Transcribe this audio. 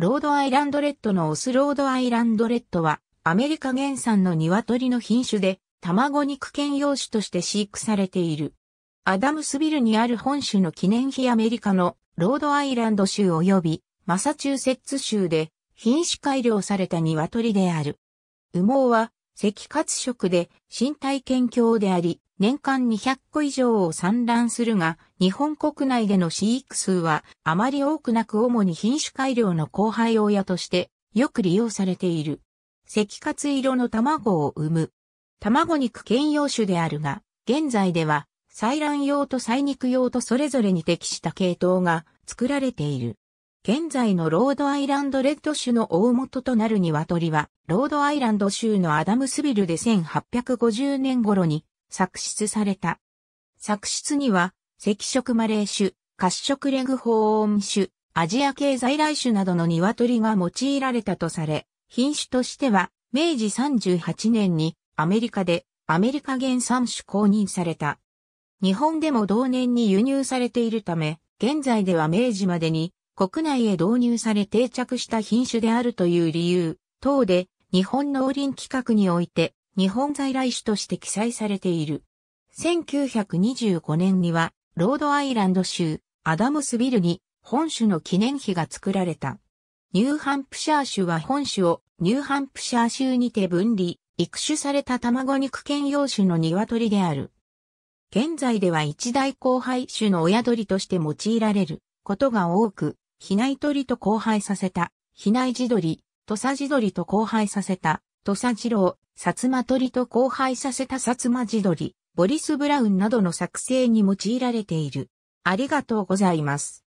ロードアイランドレッドのオスロードアイランドレッドは、アメリカ原産の鶏の品種で、卵肉兼用種として飼育されている。アダムスビルにある本種の記念碑アメリカのロードアイランド州及びマサチューセッツ州で品種改良された鶏である。羽毛は赤褐色で身体健強であり、年間200個以上を産卵するが、日本国内での飼育数はあまり多くなく主に品種改良の後輩親としてよく利用されている。赤活色の卵を産む。卵肉兼用種であるが、現在では採卵用と採肉用とそれぞれに適した系統が作られている。現在のロードアイランドレッド種の大元となる鶏は、ロードアイランド州のアダムスビルで1850年頃に作出された。作出には、赤色マレー種、褐色レグホーン種、アジア系在来種などの鶏が用いられたとされ、品種としては、明治38年にアメリカでアメリカ原産種公認された。日本でも同年に輸入されているため、現在では明治までに国内へ導入され定着した品種であるという理由、等で日本農林規格において日本在来種として記載されている。1925年には、ロードアイランド州、アダムスビルに本種の記念碑が作られた。ニューハンプシャー州は本種をニューハンプシャー州にて分離、育種された卵肉兼用種の鶏である。現在では一大交配種の親鳥として用いられることが多く、比内鳥と交配させた、比内地鳥、土佐地鳥と交配させた、土佐地郎、薩摩鳥と交配させた薩摩地鳥、ボリス・ブラウンなどの作成に用いられている。ありがとうございます。